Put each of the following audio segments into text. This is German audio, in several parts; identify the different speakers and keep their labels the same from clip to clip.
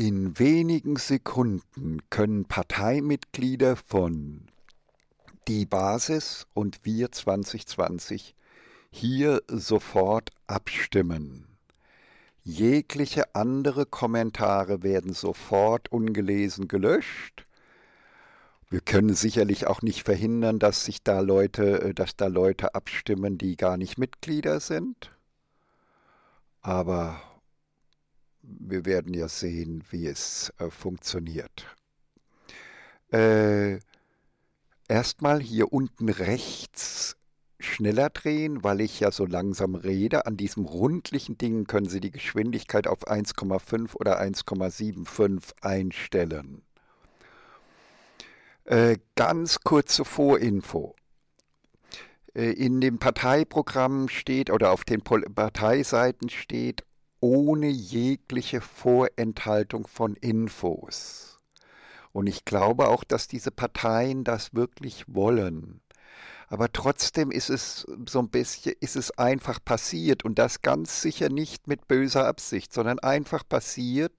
Speaker 1: In wenigen Sekunden können Parteimitglieder von Die Basis und Wir 2020 hier sofort abstimmen. Jegliche andere Kommentare werden sofort ungelesen gelöscht. Wir können sicherlich auch nicht verhindern, dass sich da Leute, äh, dass da Leute abstimmen, die gar nicht Mitglieder sind. Aber wir werden ja sehen, wie es äh, funktioniert. Äh, Erstmal hier unten rechts schneller drehen, weil ich ja so langsam rede. An diesem rundlichen Ding können Sie die Geschwindigkeit auf 1,5 oder 1,75 einstellen. Äh, ganz kurze Vorinfo. Äh, in dem Parteiprogramm steht oder auf den Parteiseiten steht, ohne jegliche Vorenthaltung von Infos. Und ich glaube auch, dass diese Parteien das wirklich wollen. Aber trotzdem ist es so ein bisschen, ist es einfach passiert und das ganz sicher nicht mit böser Absicht, sondern einfach passiert,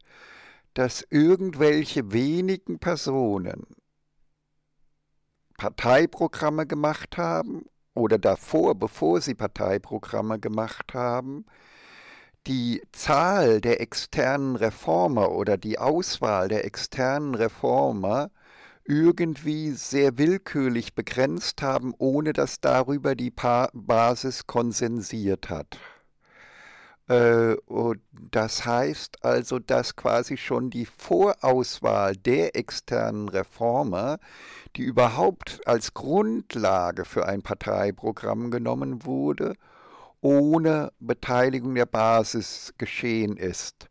Speaker 1: dass irgendwelche wenigen Personen Parteiprogramme gemacht haben oder davor, bevor sie Parteiprogramme gemacht haben, die Zahl der externen Reformer oder die Auswahl der externen Reformer irgendwie sehr willkürlich begrenzt haben, ohne dass darüber die pa Basis konsensiert hat. Äh, und das heißt also, dass quasi schon die Vorauswahl der externen Reformer, die überhaupt als Grundlage für ein Parteiprogramm genommen wurde, ohne Beteiligung der Basis geschehen ist.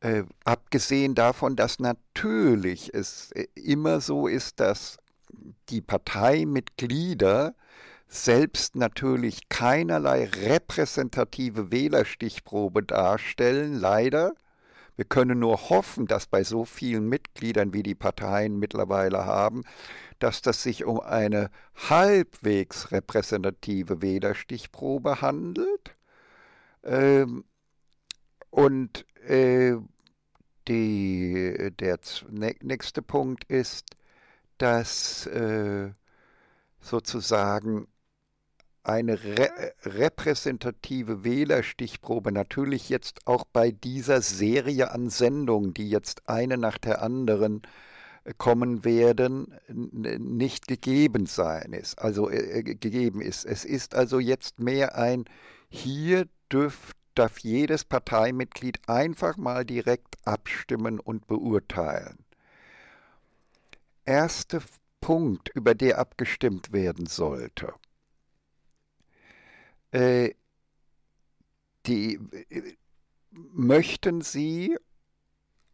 Speaker 1: Äh, abgesehen davon, dass natürlich es äh, immer so ist, dass die Parteimitglieder selbst natürlich keinerlei repräsentative Wählerstichprobe darstellen, leider. Wir können nur hoffen, dass bei so vielen Mitgliedern, wie die Parteien mittlerweile haben, dass das sich um eine halbwegs repräsentative Wählerstichprobe handelt. Ähm, und äh, die, der ne-, nächste Punkt ist, dass äh, sozusagen eine re repräsentative Wählerstichprobe natürlich jetzt auch bei dieser Serie an Sendungen, die jetzt eine nach der anderen kommen werden, nicht gegeben sein ist, also äh, äh gegeben ist. Es ist also jetzt mehr ein hier dürft, darf jedes Parteimitglied einfach mal direkt abstimmen und beurteilen. Erster Punkt, über der abgestimmt werden sollte. Äh, die, möchten Sie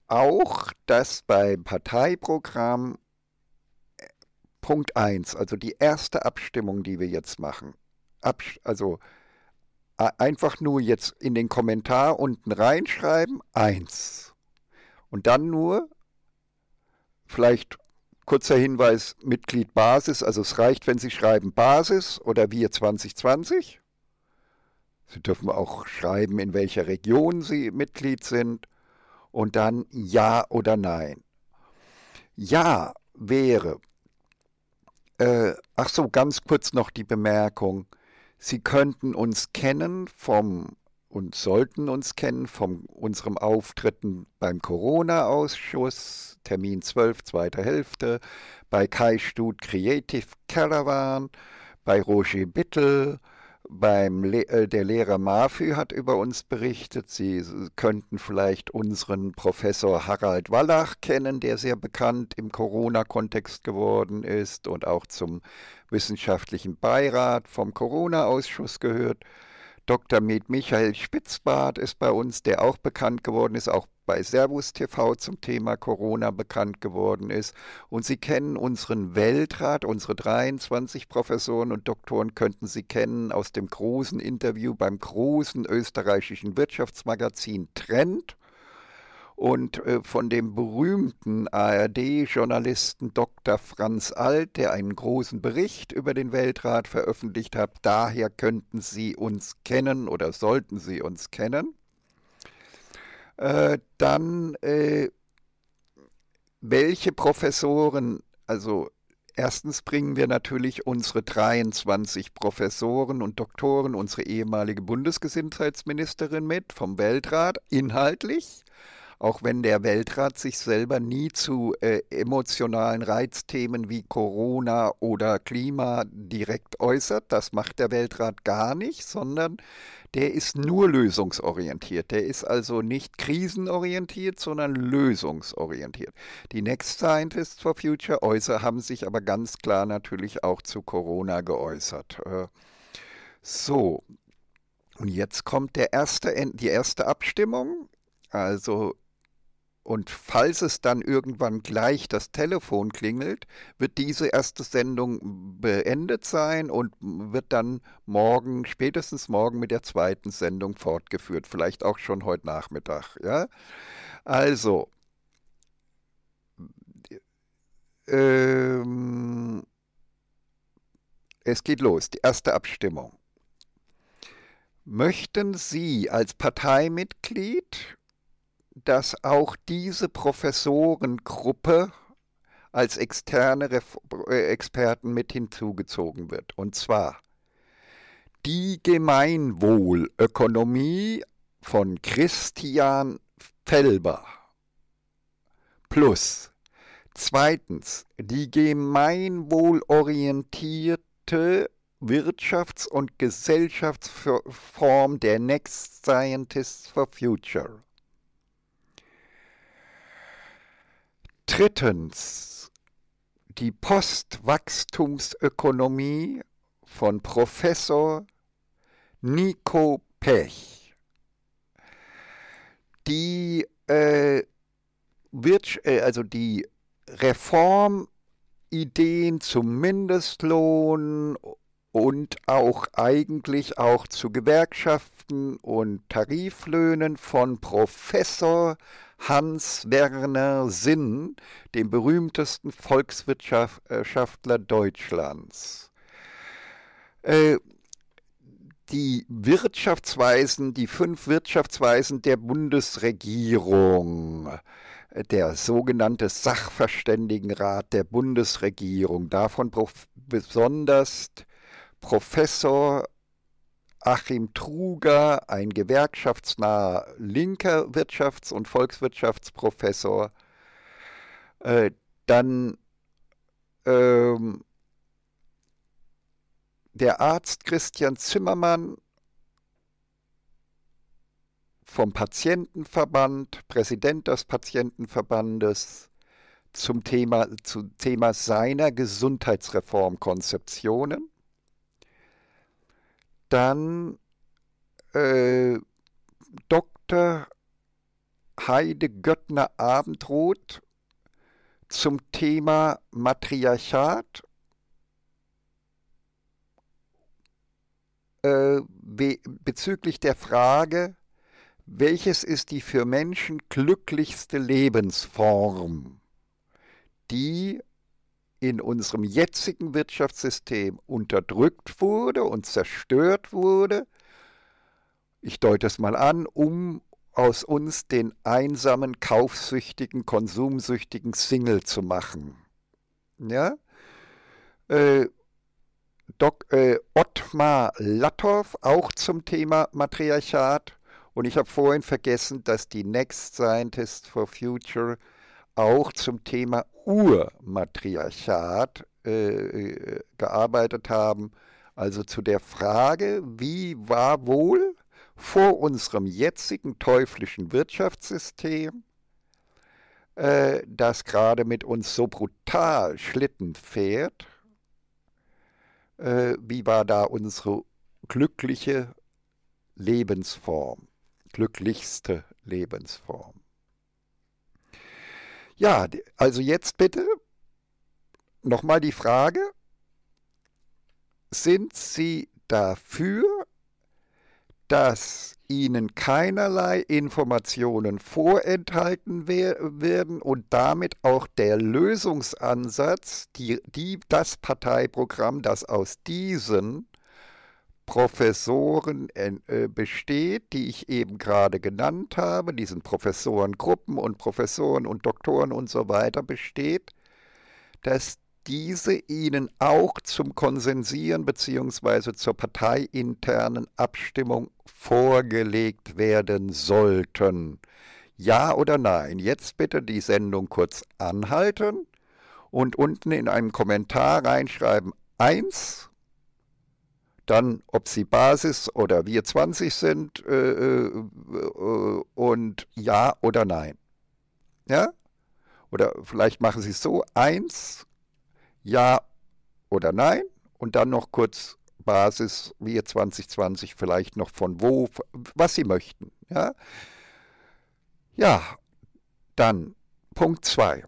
Speaker 1: auch, dass beim Parteiprogramm äh, Punkt 1, also die erste Abstimmung, die wir jetzt machen, also einfach nur jetzt in den Kommentar unten reinschreiben, 1. Und dann nur, vielleicht kurzer Hinweis, Mitglied Basis, also es reicht, wenn Sie schreiben Basis oder wir 2020. Sie dürfen auch schreiben, in welcher Region Sie Mitglied sind und dann Ja oder Nein. Ja wäre, äh, ach so, ganz kurz noch die Bemerkung, Sie könnten uns kennen vom und sollten uns kennen von unserem Auftritten beim Corona-Ausschuss, Termin 12, zweiter Hälfte, bei Kai Stut Creative Caravan, bei Roger Bittel, beim Le äh, der Lehrer Mafü hat über uns berichtet. Sie könnten vielleicht unseren Professor Harald Wallach kennen, der sehr bekannt im Corona-Kontext geworden ist und auch zum wissenschaftlichen Beirat vom Corona-Ausschuss gehört. Dr. Med Michael Spitzbart ist bei uns, der auch bekannt geworden ist, auch bei Servus TV zum Thema Corona bekannt geworden ist. Und Sie kennen unseren Weltrat, unsere 23 Professoren und Doktoren könnten Sie kennen aus dem großen Interview beim großen österreichischen Wirtschaftsmagazin Trend und äh, von dem berühmten ARD-Journalisten Dr. Dr. Franz Alt, der einen großen Bericht über den Weltrat veröffentlicht hat. Daher könnten Sie uns kennen oder sollten Sie uns kennen. Äh, dann, äh, welche Professoren, also Erstens bringen wir natürlich unsere 23 Professoren und Doktoren, unsere ehemalige Bundesgesundheitsministerin mit vom Weltrat, inhaltlich auch wenn der Weltrat sich selber nie zu äh, emotionalen Reizthemen wie Corona oder Klima direkt äußert. Das macht der Weltrat gar nicht, sondern der ist nur lösungsorientiert. Der ist also nicht krisenorientiert, sondern lösungsorientiert. Die Next Scientists for Future äußer, haben sich aber ganz klar natürlich auch zu Corona geäußert. Äh, so, und jetzt kommt der erste, die erste Abstimmung. Also und falls es dann irgendwann gleich das Telefon klingelt, wird diese erste Sendung beendet sein und wird dann morgen, spätestens morgen mit der zweiten Sendung fortgeführt, vielleicht auch schon heute Nachmittag. Ja? Also, ähm, es geht los, die erste Abstimmung. Möchten Sie als Parteimitglied dass auch diese Professorengruppe als externe Ref äh, Experten mit hinzugezogen wird. Und zwar die Gemeinwohlökonomie von Christian Felber plus zweitens die gemeinwohlorientierte Wirtschafts- und Gesellschaftsform der Next Scientists for Future Drittens. Die Postwachstumsökonomie von Professor Nico Pech. Die, äh, äh also die Reformideen zum Mindestlohn und auch eigentlich auch zu Gewerkschaften und Tariflöhnen von Professor Hans Werner Sinn, dem berühmtesten Volkswirtschaftler Deutschlands. Äh, die Wirtschaftsweisen, die fünf Wirtschaftsweisen der Bundesregierung, der sogenannte Sachverständigenrat der Bundesregierung, davon besonders Professor Achim Truger, ein gewerkschaftsnaher linker Wirtschafts- und Volkswirtschaftsprofessor. Äh, dann ähm, der Arzt Christian Zimmermann vom Patientenverband, Präsident des Patientenverbandes zum Thema, zum Thema seiner Gesundheitsreformkonzeptionen dann äh, Dr. Heide Göttner Abendroth zum Thema Matriarchat. Äh, bezüglich der Frage, welches ist die für Menschen glücklichste Lebensform, die in unserem jetzigen Wirtschaftssystem unterdrückt wurde und zerstört wurde. Ich deute es mal an, um aus uns den einsamen, kaufsüchtigen, konsumsüchtigen Single zu machen. Ja? Äh, Doc, äh, Ottmar Lattow auch zum Thema Matriarchat. Und ich habe vorhin vergessen, dass die Next Scientist for Future auch zum Thema Urmatriarchat äh, äh, gearbeitet haben. Also zu der Frage, wie war wohl vor unserem jetzigen teuflischen Wirtschaftssystem, äh, das gerade mit uns so brutal Schlitten fährt, äh, wie war da unsere glückliche Lebensform, glücklichste Lebensform? Ja, also jetzt bitte nochmal die Frage, sind Sie dafür, dass Ihnen keinerlei Informationen vorenthalten werden und damit auch der Lösungsansatz, die, die, das Parteiprogramm, das aus diesen Professoren äh, besteht, die ich eben gerade genannt habe, diesen Professorengruppen und Professoren und Doktoren und so weiter besteht, dass diese ihnen auch zum Konsensieren bzw. zur parteiinternen Abstimmung vorgelegt werden sollten. Ja oder nein? Jetzt bitte die Sendung kurz anhalten und unten in einem Kommentar reinschreiben 1 dann, ob sie Basis oder wir 20 sind äh, äh, und ja oder nein. Ja? Oder vielleicht machen sie es so, eins, ja oder nein und dann noch kurz Basis, wir 2020 vielleicht noch von wo, was sie möchten. Ja, ja dann Punkt 2.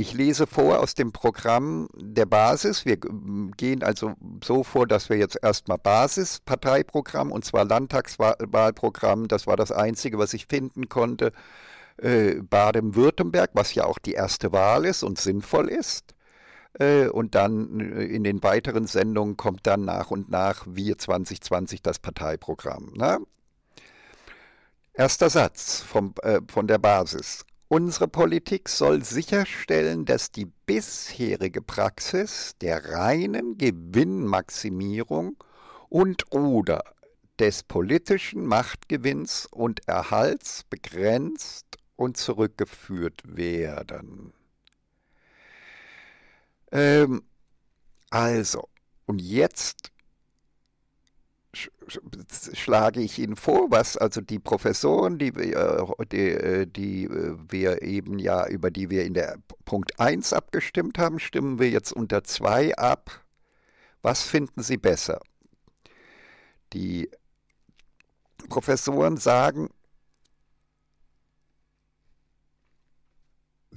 Speaker 1: Ich lese vor aus dem Programm der Basis. Wir äh, gehen also so vor, dass wir jetzt erstmal Basisparteiprogramm und zwar Landtagswahlprogramm, das war das einzige, was ich finden konnte, äh, Baden-Württemberg, was ja auch die erste Wahl ist und sinnvoll ist. Äh, und dann in den weiteren Sendungen kommt dann nach und nach Wir 2020 das Parteiprogramm. Na? Ne? Erster Satz vom, äh, von der Basis. Unsere Politik soll sicherstellen, dass die bisherige Praxis der reinen Gewinnmaximierung und oder des politischen Machtgewinns und Erhalts begrenzt und zurückgeführt werden. Ähm, also, und jetzt schlage ich Ihnen vor, was also die Professoren, die, äh, die, äh, die äh, wir eben ja, über die wir in der Punkt 1 abgestimmt haben, stimmen wir jetzt unter 2 ab. Was finden Sie besser? Die Professoren sagen,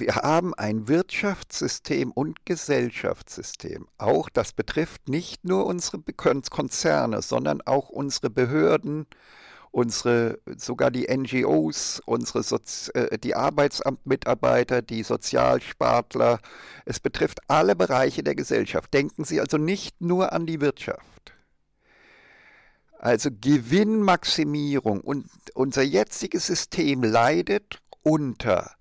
Speaker 1: wir haben ein Wirtschaftssystem und Gesellschaftssystem. Auch das betrifft nicht nur unsere Konzerne, sondern auch unsere Behörden, unsere sogar die NGOs, unsere Sozi äh, die Arbeitsamtmitarbeiter, die Sozialspartler. Es betrifft alle Bereiche der Gesellschaft. Denken Sie also nicht nur an die Wirtschaft. Also Gewinnmaximierung und unser jetziges System leidet unter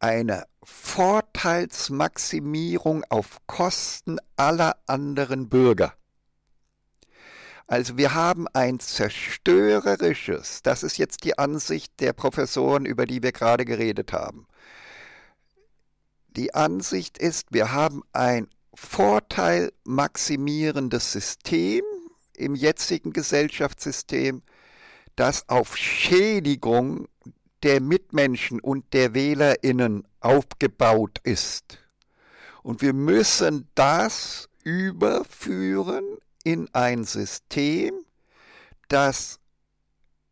Speaker 1: eine Vorteilsmaximierung auf Kosten aller anderen Bürger. Also wir haben ein zerstörerisches, das ist jetzt die Ansicht der Professoren, über die wir gerade geredet haben. Die Ansicht ist, wir haben ein vorteilmaximierendes System im jetzigen Gesellschaftssystem, das auf Schädigung der Mitmenschen und der Wählerinnen aufgebaut ist. Und wir müssen das überführen in ein System, das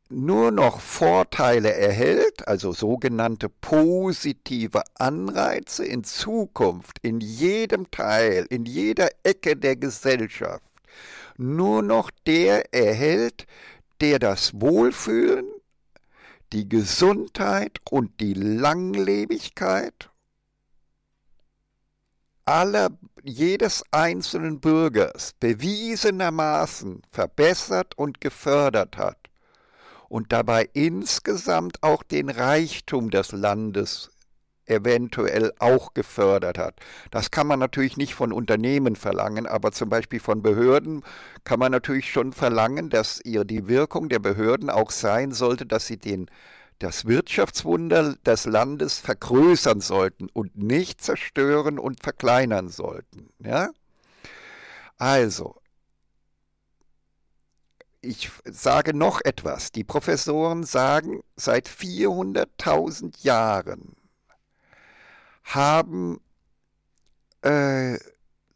Speaker 1: nur noch Vorteile erhält, also sogenannte positive Anreize in Zukunft, in jedem Teil, in jeder Ecke der Gesellschaft, nur noch der erhält, der das Wohlfühlen die Gesundheit und die Langlebigkeit aller, jedes einzelnen Bürgers bewiesenermaßen verbessert und gefördert hat und dabei insgesamt auch den Reichtum des Landes eventuell auch gefördert hat. Das kann man natürlich nicht von Unternehmen verlangen, aber zum Beispiel von Behörden kann man natürlich schon verlangen, dass ihr die Wirkung der Behörden auch sein sollte, dass sie den das Wirtschaftswunder des Landes vergrößern sollten und nicht zerstören und verkleinern sollten. Ja? Also, ich sage noch etwas. Die Professoren sagen, seit 400.000 Jahren haben äh,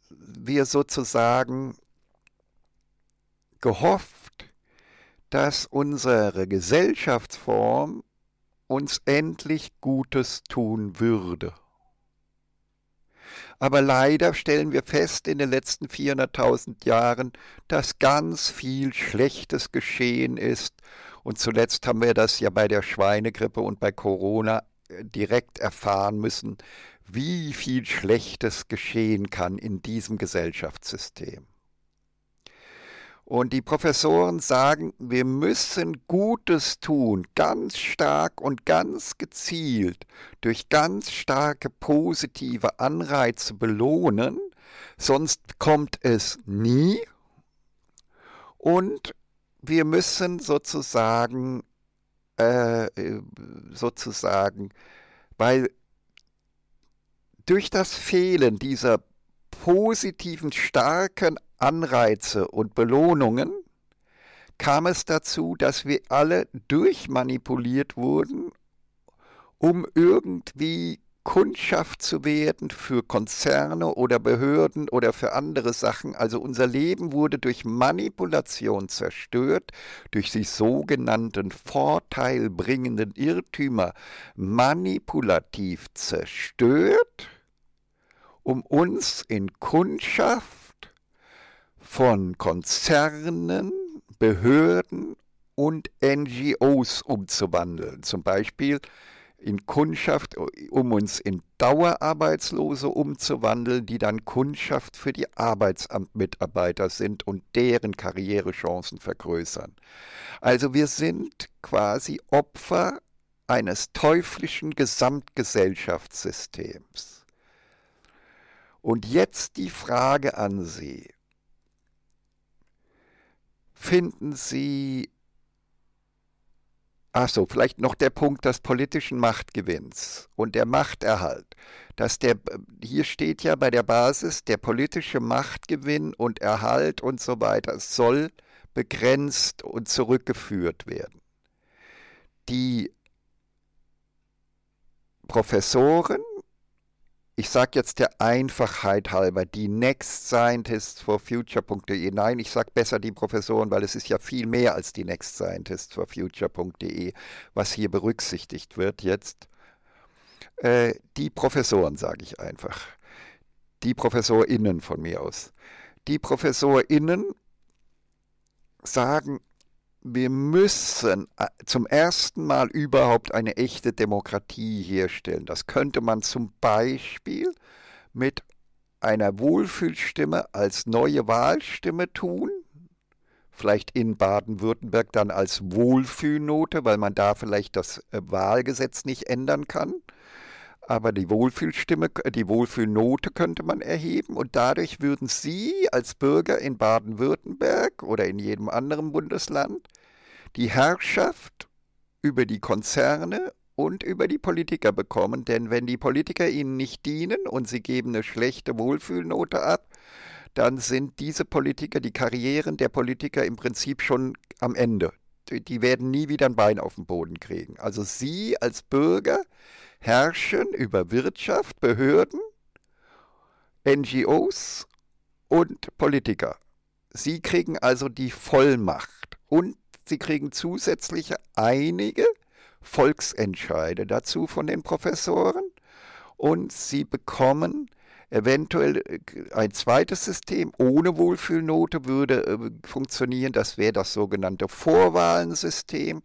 Speaker 1: wir sozusagen gehofft, dass unsere Gesellschaftsform uns endlich Gutes tun würde. Aber leider stellen wir fest in den letzten 400.000 Jahren, dass ganz viel Schlechtes geschehen ist. Und zuletzt haben wir das ja bei der Schweinegrippe und bei Corona direkt erfahren müssen, wie viel Schlechtes geschehen kann in diesem Gesellschaftssystem. Und die Professoren sagen, wir müssen Gutes tun, ganz stark und ganz gezielt, durch ganz starke positive Anreize belohnen, sonst kommt es nie. Und wir müssen sozusagen äh, äh, sozusagen, weil durch das Fehlen dieser positiven, starken Anreize und Belohnungen kam es dazu, dass wir alle durchmanipuliert wurden, um irgendwie Kundschaft zu werden für Konzerne oder Behörden oder für andere Sachen. Also unser Leben wurde durch Manipulation zerstört, durch die sogenannten vorteilbringenden Irrtümer manipulativ zerstört, um uns in Kundschaft von Konzernen, Behörden und NGOs umzuwandeln. Zum Beispiel in Kundschaft, äh, um uns in Dauerarbeitslose umzuwandeln, die dann Kundschaft für die Arbeitsamtmitarbeiter sind und deren Karrierechancen vergrößern. Also wir sind quasi Opfer eines teuflischen Gesamtgesellschaftssystems. Und jetzt die Frage an Sie. Finden Sie Ach so, vielleicht noch der Punkt des politischen Machtgewinns und der Machterhalt. Dass der, hier steht ja bei der Basis, der politische Machtgewinn und Erhalt und so weiter soll begrenzt und zurückgeführt werden. Die Professoren ich sage jetzt der Einfachheit halber, die Next Scientists for Future.de. Nein, ich sage besser die Professoren, weil es ist ja viel mehr als die Next Scientists for Future.de, was hier berücksichtigt wird jetzt. Äh, die Professoren sage ich einfach. Die ProfessorInnen von mir aus. Die ProfessorInnen sagen wir müssen äh, zum ersten Mal überhaupt eine echte Demokratie herstellen. Das könnte man zum Beispiel mit einer Wohlfühlstimme als neue Wahlstimme tun. Vielleicht in Baden-Württemberg dann als Wohlfühlnote, weil man da vielleicht das äh, Wahlgesetz nicht ändern kann aber die Wohlfühlstimme, die Wohlfühlnote könnte man erheben und dadurch würden Sie als Bürger in Baden-Württemberg oder in jedem anderen Bundesland die Herrschaft über die Konzerne und über die Politiker bekommen, denn wenn die Politiker Ihnen nicht dienen und Sie geben eine schlechte Wohlfühlnote ab, dann sind diese Politiker, die Karrieren der Politiker im Prinzip schon am Ende die werden nie wieder ein Bein auf den Boden kriegen. Also Sie als Bürger herrschen über Wirtschaft, Behörden, NGOs und Politiker. Sie kriegen also die Vollmacht und Sie kriegen zusätzlich einige Volksentscheide dazu von den Professoren und Sie bekommen Eventuell äh, ein zweites System ohne Wohlfühlnote würde äh, funktionieren, das wäre das sogenannte Vorwahlensystem.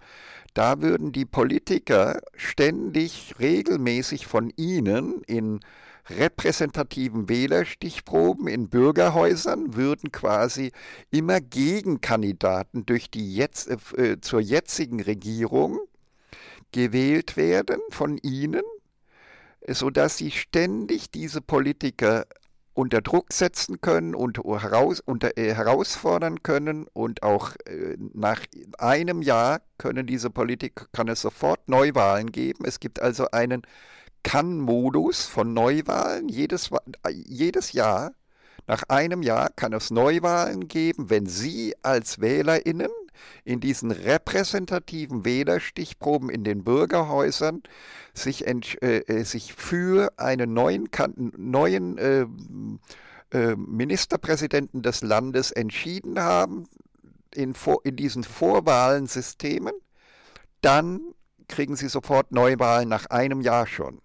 Speaker 1: Da würden die Politiker ständig regelmäßig von ihnen in repräsentativen Wählerstichproben in Bürgerhäusern würden quasi immer Gegenkandidaten durch die jetzt, äh, äh, zur jetzigen Regierung gewählt werden von ihnen sodass sie ständig diese Politiker unter Druck setzen können und heraus, unter, äh, herausfordern können und auch äh, nach einem Jahr können diese Politik, kann es sofort Neuwahlen geben. Es gibt also einen Kann-Modus von Neuwahlen. Jedes, äh, jedes Jahr, nach einem Jahr kann es Neuwahlen geben, wenn Sie als WählerInnen, in diesen repräsentativen Wählerstichproben in den Bürgerhäusern sich, äh, äh, sich für einen neuen, neuen äh, äh, Ministerpräsidenten des Landes entschieden haben, in, in diesen Vorwahlensystemen, dann kriegen sie sofort Neuwahlen nach einem Jahr schon.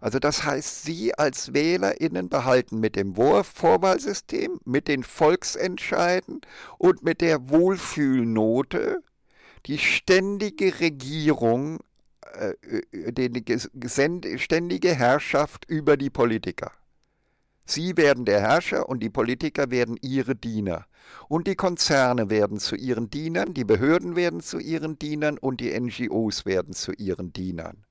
Speaker 1: Also das heißt, Sie als Wählerinnen behalten mit dem Vorwahlsystem, mit den Volksentscheiden und mit der Wohlfühlnote die ständige Regierung, äh, äh, äh, die ständige Herrschaft über die Politiker. Sie werden der Herrscher und die Politiker werden ihre Diener. Und die Konzerne werden zu ihren Dienern, die Behörden werden zu ihren Dienern und die NGOs werden zu ihren Dienern.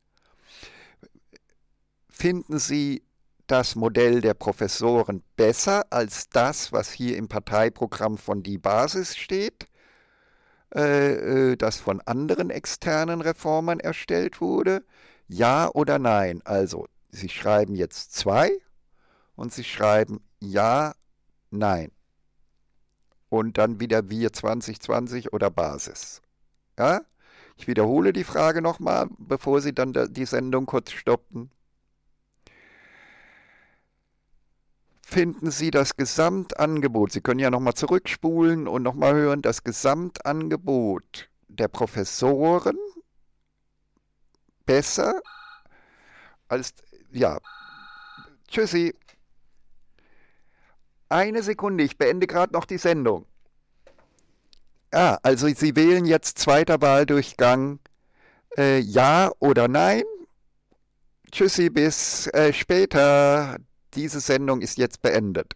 Speaker 1: Finden Sie das Modell der Professoren besser als das, was hier im Parteiprogramm von Die Basis steht, äh, äh, das von anderen externen Reformern erstellt wurde? Ja oder nein? Also, Sie schreiben jetzt zwei und Sie schreiben Ja, nein. Und dann wieder Wir 2020 oder Basis. Ja? Ich wiederhole die Frage nochmal, bevor Sie dann die Sendung kurz stoppen. finden Sie das Gesamtangebot. Sie können ja nochmal zurückspulen und nochmal hören, das Gesamtangebot der Professoren besser als, ja, tschüssi. Eine Sekunde, ich beende gerade noch die Sendung. Ja, ah, also Sie wählen jetzt zweiter Wahldurchgang äh, Ja oder Nein. Tschüssi, bis äh, später. Diese Sendung ist jetzt beendet.